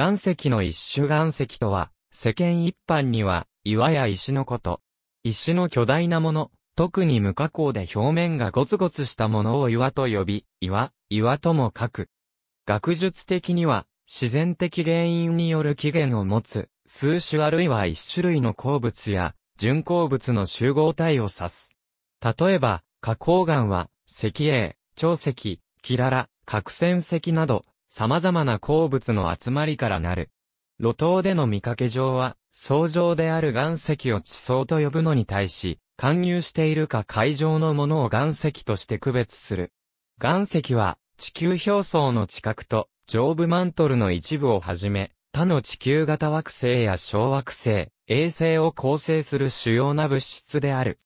岩石の一種岩石とは、世間一般には、岩や石のこと。石の巨大なもの、特に無加工で表面がゴツゴツしたものを岩と呼び、岩、岩とも書く。学術的には、自然的原因による起源を持つ、数種あるいは一種類の鉱物や、純鉱物の集合体を指す。例えば、花崗岩は、石英、長石、キララ、角栓石など、様々な鉱物の集まりからなる。路頭での見かけ上は、層上である岩石を地層と呼ぶのに対し、貫入しているか海上のものを岩石として区別する。岩石は、地球表層の地殻と、上部マントルの一部をはじめ、他の地球型惑星や小惑星、衛星を構成する主要な物質である。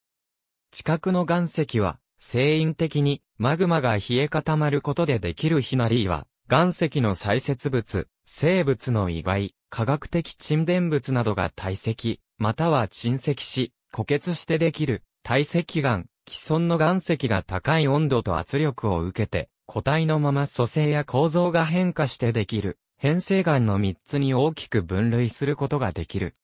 地殻の岩石は、生因的にマグマが冷え固まることでできるヒナリーは、岩石の採石物、生物の意外、科学的沈殿物などが堆積、または沈積し、固結してできる、堆積岩、既存の岩石が高い温度と圧力を受けて、固体のまま組成や構造が変化してできる、変成岩の3つに大きく分類することができる。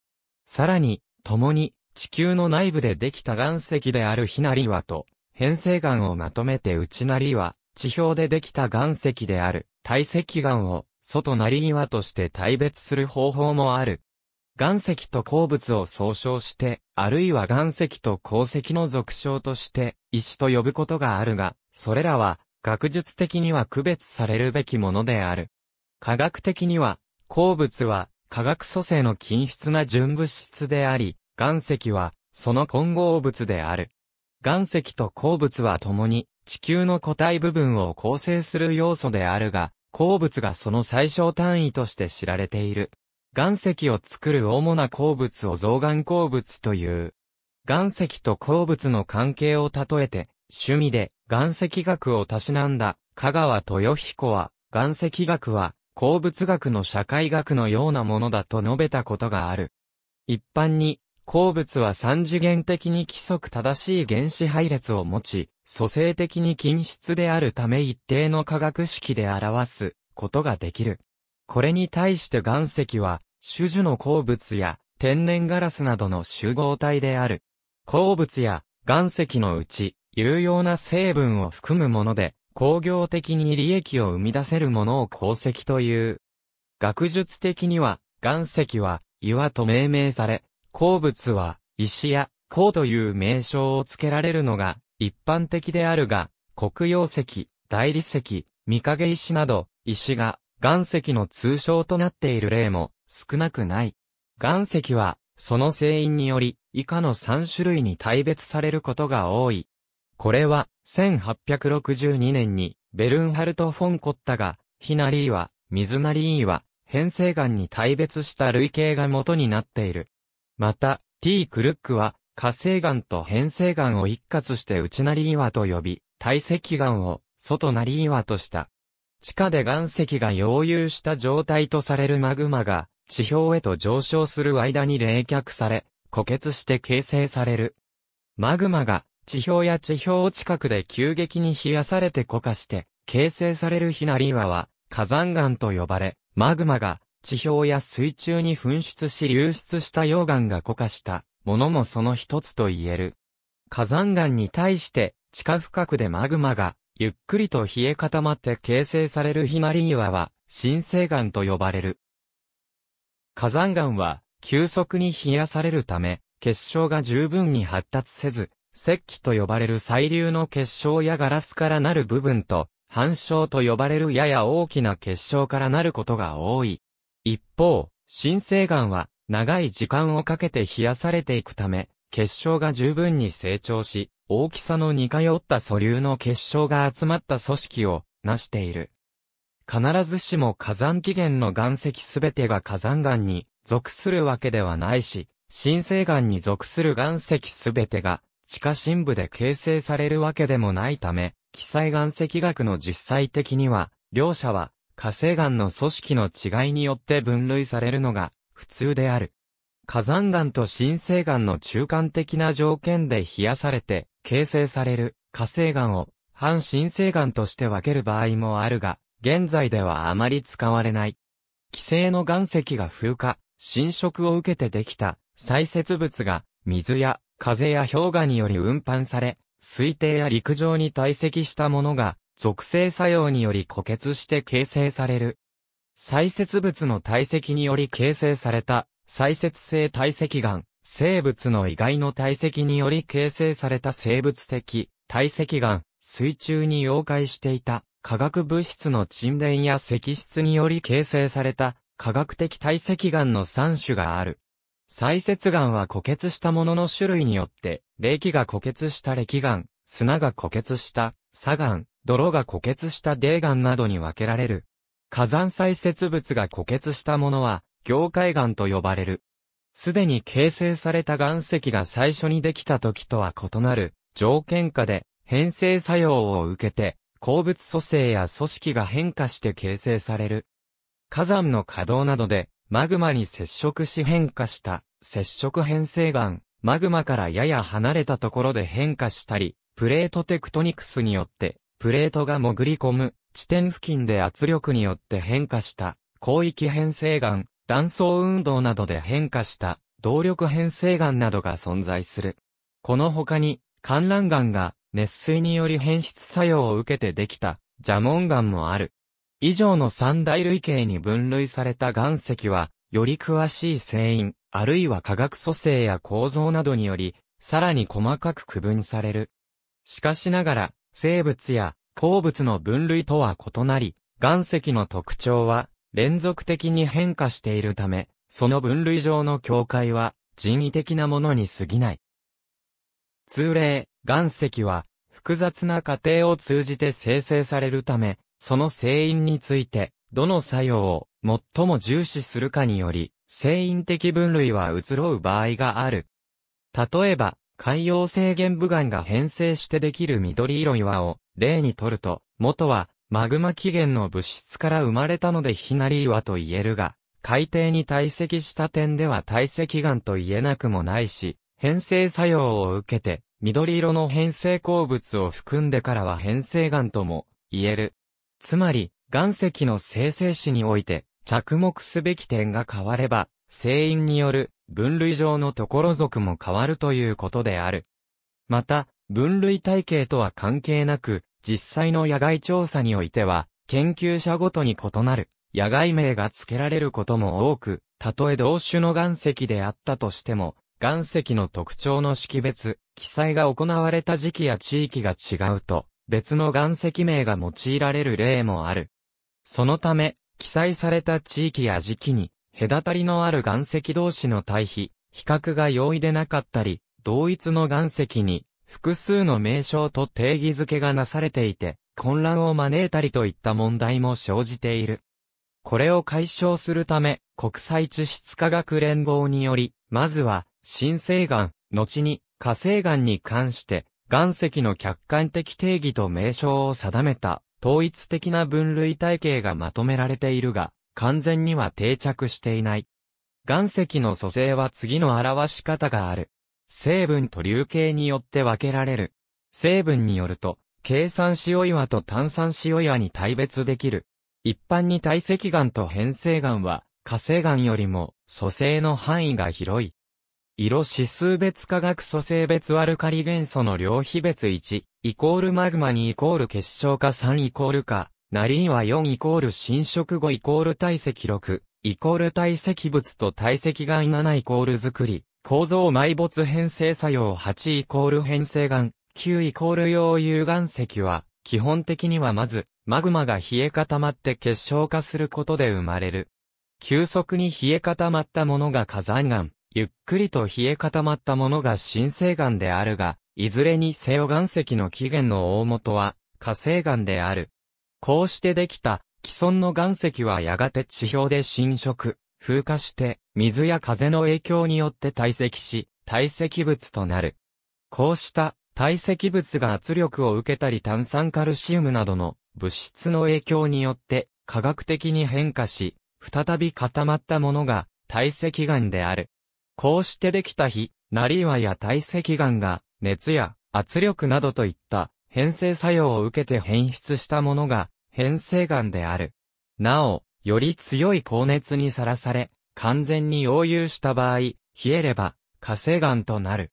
さらに、共に、地球の内部でできた岩石であるひなり岩と、変成岩をまとめて内なりは、地表でできた岩石である、体積岩を、外なり岩として大別する方法もある。岩石と鉱物を総称して、あるいは岩石と鉱石の俗称として、石と呼ぶことがあるが、それらは、学術的には区別されるべきものである。科学的には、鉱物は、化学組成の均質な純物質であり、岩石は、その混合物である。岩石と鉱物は共に、地球の固体部分を構成する要素であるが、鉱物がその最小単位として知られている。岩石を作る主な鉱物を造岩鉱物という。岩石と鉱物の関係を例えて、趣味で岩石学をたしなんだ、香川豊彦は、岩石学は、鉱物学の社会学のようなものだと述べたことがある。一般に、鉱物は三次元的に規則正しい原子配列を持ち、組成的に均質であるため一定の化学式で表すことができる。これに対して岩石は、種々の鉱物や天然ガラスなどの集合体である。鉱物や岩石のうち、有用な成分を含むもので、工業的に利益を生み出せるものを鉱石という。学術的には、岩石は、岩と命名され、鉱物は、石や鉱という名称を付けられるのが一般的であるが、黒曜石、大理石、三影石など、石が岩石の通称となっている例も少なくない。岩石は、その成因により、以下の3種類に大別されることが多い。これは、1862年に、ベルンハルト・フォン・コッタが、ヒナリーは、ミズナリーは、変成岩に大別した類型が元になっている。また、T. クルックは、火星岩と変成岩を一括して内なり岩と呼び、堆積岩を外なり岩とした。地下で岩石が溶融した状態とされるマグマが、地表へと上昇する間に冷却され、固結して形成される。マグマが、地表や地表近くで急激に冷やされて固化して、形成されるひなり岩は、火山岩と呼ばれ、マグマが地表や水中に噴出し流出した溶岩が固化したものもその一つと言える。火山岩に対して地下深くでマグマがゆっくりと冷え固まって形成されるひなり岩は新生岩と呼ばれる。火山岩は急速に冷やされるため結晶が十分に発達せず石器と呼ばれる細流の結晶やガラスからなる部分と、反晶と呼ばれるやや大きな結晶からなることが多い。一方、新生岩は長い時間をかけて冷やされていくため、結晶が十分に成長し、大きさの似通った素粒の結晶が集まった組織を成している。必ずしも火山起源の岩石すべてが火山岩に属するわけではないし、新生岩に属する岩石すべてが地下深部で形成されるわけでもないため、記載岩石学の実際的には、両者は火成岩の組織の違いによって分類されるのが普通である。火山岩と新成岩の中間的な条件で冷やされて形成される火成岩を半新成岩として分ける場合もあるが、現在ではあまり使われない。既成の岩石が風化、侵食を受けてできた砕設物が水や風や氷河により運搬され、推定や陸上に堆積したものが属性作用により固結して形成される。砕石物の堆積により形成された、砕石性堆積岩、生物の意外の堆積により形成された生物的、堆積岩、水中に溶解していた、化学物質の沈殿や石質により形成された、化学的堆積岩の3種がある。砕石岩は固結したものの種類によって、霊気が固結した歴岩、砂が固結した、砂岩、泥が枯結した泥岩などに分けられる。火山砕屑物が枯結したものは、凝灰岩と呼ばれる。すでに形成された岩石が最初にできた時とは異なる、条件下で、変成作用を受けて、鉱物組成や組織が変化して形成される。火山の稼働などで、マグマに接触し変化した、接触変成岩、マグマからやや離れたところで変化したり、プレートテクトニクスによってプレートが潜り込む、地点付近で圧力によって変化した、広域変成岩、断層運動などで変化した、動力変成岩などが存在する。この他に、観覧岩が熱水により変質作用を受けてできた蛇紋岩もある。以上の三大類型に分類された岩石は、より詳しい成因、あるいは化学組成や構造などにより、さらに細かく区分される。しかしながら、生物や鉱物の分類とは異なり、岩石の特徴は連続的に変化しているため、その分類上の境界は人為的なものに過ぎない。通例、岩石は複雑な過程を通じて生成されるため、その成因について、どの作用を最も重視するかにより、成因的分類は移ろう場合がある。例えば、海洋性玄武岩が変成してできる緑色岩を例にとると、元はマグマ起源の物質から生まれたのでひなり岩と言えるが、海底に堆積した点では堆積岩と言えなくもないし、変成作用を受けて、緑色の変成鉱物を含んでからは変成岩とも言える。つまり、岩石の生成史において着目すべき点が変われば、成因による分類上のところ属も変わるということである。また、分類体系とは関係なく、実際の野外調査においては、研究者ごとに異なる、野外名が付けられることも多く、たとえ同種の岩石であったとしても、岩石の特徴の識別、記載が行われた時期や地域が違うと、別の岩石名が用いられる例もある。そのため、記載された地域や時期に、隔たりのある岩石同士の対比、比較が容易でなかったり、同一の岩石に複数の名称と定義づけがなされていて、混乱を招いたりといった問題も生じている。これを解消するため、国際地質科学連合により、まずは、新生岩、後に火星岩に関して、岩石の客観的定義と名称を定めた、統一的な分類体系がまとめられているが、完全には定着していない。岩石の組成は次の表し方がある。成分と流形によって分けられる。成分によると、計算塩岩と炭酸塩岩に対別できる。一般に体積岩と変成岩は、火成岩よりも、組成の範囲が広い。色指数別化学組成別アルカリ元素の量比別1、イコールマグマ2イコール結晶化3イコール化、ナリンは4イコール侵食後イコール体積6、イコール体積物と体積が7イコール作り、構造埋没変成作用8イコール変成岩、9イコール溶融岩石は、基本的にはまず、マグマが冷え固まって結晶化することで生まれる。急速に冷え固まったものが火山岩、ゆっくりと冷え固まったものが新生岩であるが、いずれにせよ岩石の起源の大元は火星岩である。こうしてできた既存の岩石はやがて地表で侵食、風化して、水や風の影響によって堆積し、堆積物となる。こうした堆積物が圧力を受けたり炭酸カルシウムなどの物質の影響によって科学的に変化し、再び固まったものが堆積岩である。こうしてできた火、なり岩や堆積岩が熱や圧力などといった変性作用を受けて変質したものが、変性癌である。なお、より強い高熱にさらされ、完全に溶融した場合、冷えれば、火星癌となる。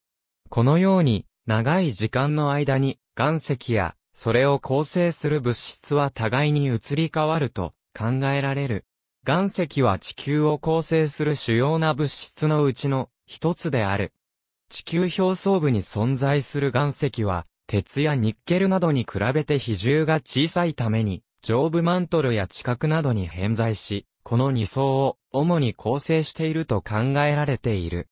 このように、長い時間の間に、岩石や、それを構成する物質は互いに移り変わると考えられる。岩石は地球を構成する主要な物質のうちの一つである。地球表層部に存在する岩石は鉄やニッケルなどに比べて比重が小さいために、上部マントルや地殻などに偏在し、この二層を主に構成していると考えられている。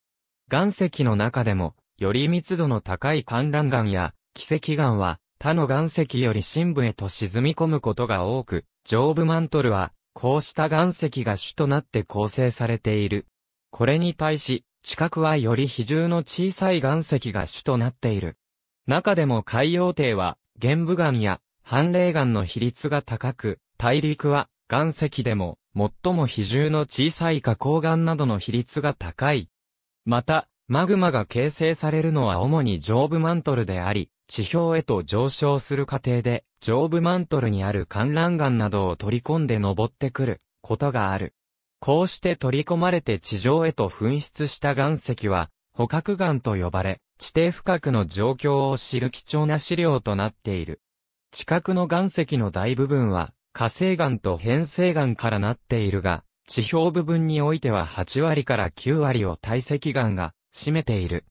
岩石の中でも、より密度の高い観覧岩や、奇跡岩は、他の岩石より深部へと沈み込むことが多く、上部マントルは、こうした岩石が主となって構成されている。これに対し、地殻はより比重の小さい岩石が主となっている。中でも海洋帝は、玄武岩や反霊岩の比率が高く、大陸は岩石でも最も比重の小さい花崗岩などの比率が高い。また、マグマが形成されるのは主に上部マントルであり、地表へと上昇する過程で、上部マントルにある観覧岩などを取り込んで登ってくることがある。こうして取り込まれて地上へと噴出した岩石は、捕獲岩と呼ばれ、地底深くの状況を知る貴重な資料となっている。地殻の岩石の大部分は火成岩と変成岩からなっているが、地表部分においては8割から9割を堆積岩が占めている。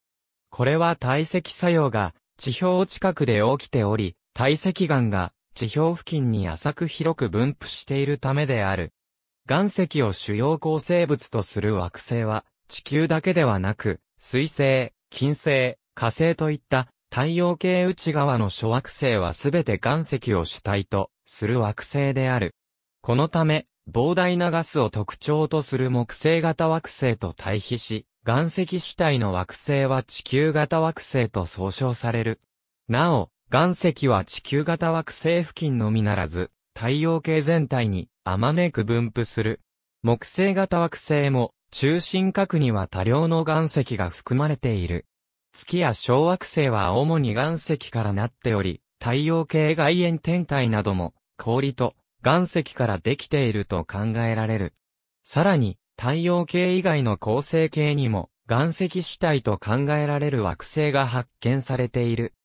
これは堆積作用が地表近くで起きており、堆積岩が地表付近に浅く広く分布しているためである。岩石を主要構成物とする惑星は地球だけではなく、水星、金星、火星といった太陽系内側の諸惑星はすべて岩石を主体とする惑星である。このため、膨大なガスを特徴とする木星型惑星と対比し、岩石主体の惑星は地球型惑星と総称される。なお、岩石は地球型惑星付近のみならず、太陽系全体にあまねく分布する。木星型惑星も中心核には多量の岩石が含まれている。月や小惑星は主に岩石からなっており、太陽系外縁天体なども氷と岩石からできていると考えられる。さらに、太陽系以外の恒星系にも岩石主体と考えられる惑星が発見されている。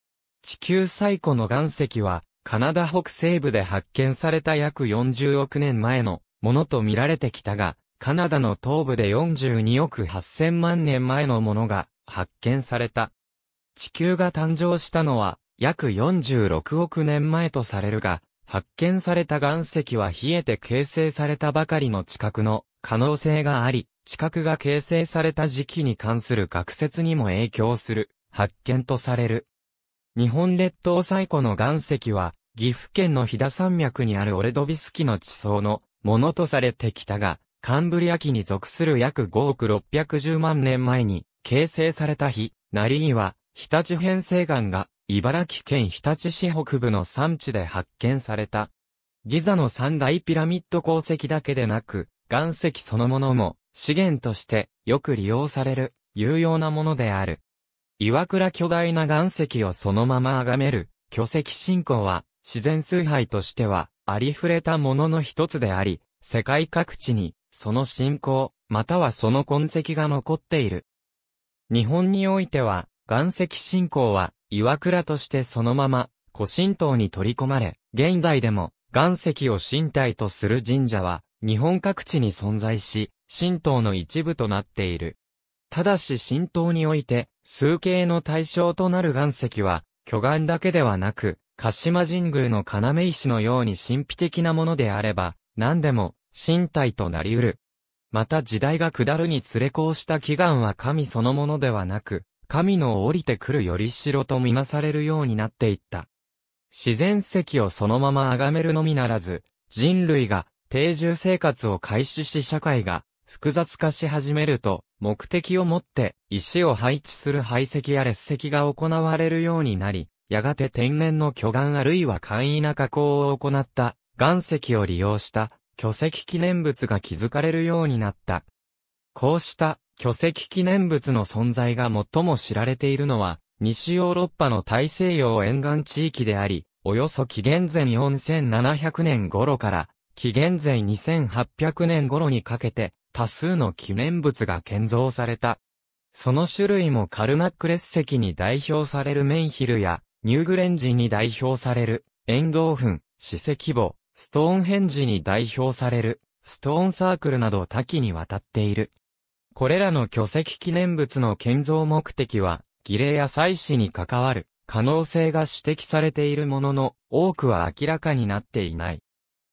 地球最古の岩石は、カナダ北西部で発見された約40億年前のものと見られてきたが、カナダの東部で42億8000万年前のものが発見された。地球が誕生したのは約46億年前とされるが、発見された岩石は冷えて形成されたばかりの地殻の可能性があり、地殻が形成された時期に関する学説にも影響する発見とされる。日本列島最古の岩石は、岐阜県の飛騨山脈にあるオレドビスキの地層のものとされてきたが、カンブリア紀に属する約5億610万年前に形成された日、ナリーは、日立編成岩が、茨城県日立市北部の山地で発見された。ギザの三大ピラミッド鉱石だけでなく、岩石そのものも、資源として、よく利用される、有用なものである。岩倉巨大な岩石をそのまま崇める、巨石信仰は、自然崇拝としては、ありふれたものの一つであり、世界各地に、その信仰、またはその痕跡が残っている。日本においては、岩石信仰は、岩倉としてそのまま、古神道に取り込まれ、現代でも、岩石を神体とする神社は、日本各地に存在し、神道の一部となっている。ただし神道において、数形の対象となる岩石は、巨岩だけではなく、鹿島神宮の要石のように神秘的なものであれば、何でも、身体となりうる。また時代が下るにつれこうした祈願は神そのものではなく、神の降りてくるよりしろとみなされるようになっていった。自然石をそのまま崇めるのみならず、人類が定住生活を開始し社会が複雑化し始めると、目的を持って石を配置する排石や列石が行われるようになり、やがて天然の巨岩あるいは簡易な加工を行った岩石を利用した巨石記念物が築かれるようになった。こうした巨石記念物の存在が最も知られているのは、西ヨーロッパの大西洋沿岸地域であり、およそ紀元前4700年頃から紀元前2800年頃にかけて多数の記念物が建造された。その種類もカルナックレス石に代表されるメンヒルやニューグレンジに代表されるエンドーフン、史跡墓、ストーンヘンジに代表される、ストーンサークルなど多岐にわたっている。これらの巨石記念物の建造目的は、儀礼や祭祀に関わる、可能性が指摘されているものの、多くは明らかになっていない。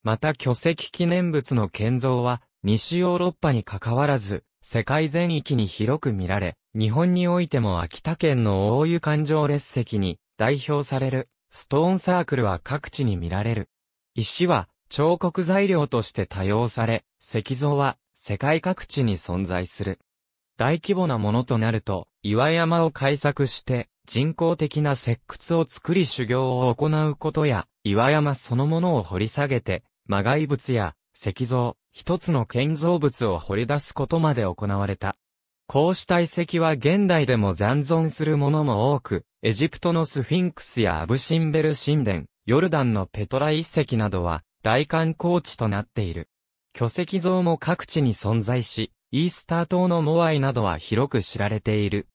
また巨石記念物の建造は、西ヨーロッパに関わらず、世界全域に広く見られ、日本においても秋田県の大湯環状列石に代表される、ストーンサークルは各地に見られる。石は彫刻材料として多用され、石像は世界各地に存在する。大規模なものとなると、岩山を開削して人工的な石窟を作り修行を行うことや、岩山そのものを掘り下げて、魔外物や石像、一つの建造物を掘り出すことまで行われた。こうした遺跡は現代でも残存するものも多く、エジプトのスフィンクスやアブシンベル神殿、ヨルダンのペトラ遺跡などは大観光地となっている。巨石像も各地に存在し、イースター島のモアイなどは広く知られている。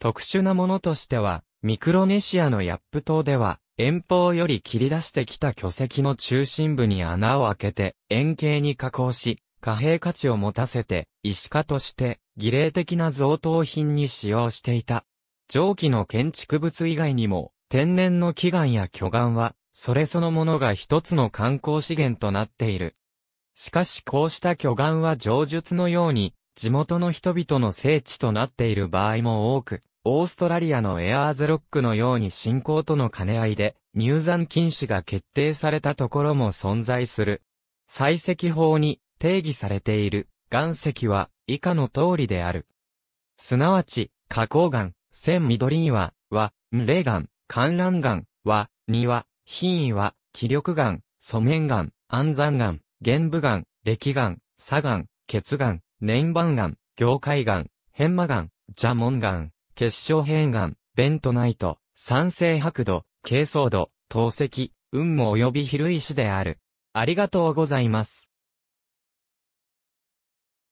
特殊なものとしては、ミクロネシアのヤップ島では、遠方より切り出してきた巨石の中心部に穴を開けて、円形に加工し、貨幣価値を持たせて、石化として、儀礼的な贈答品に使用していた。上記の建築物以外にも、天然の祈願や巨岩は、それそのものが一つの観光資源となっている。しかしこうした巨岩は上述のように、地元の人々の聖地となっている場合も多く、オーストラリアのエアーズロックのように信仰との兼ね合いで、入山禁止が決定されたところも存在する。採石法に定義されている岩石は以下の通りである。すなわち、花崗岩、千緑岩は、霊岩、観覧岩は、庭、品位は、気力癌、素面癌、安山癌、玄武癌、歴癌、左眼、血癌、年番癌、業界癌、変魔癌、蛇紋癌、結晶変癌、ベントナイト、酸性白度、軽層度、透析、運も及び広い種である。ありがとうございます。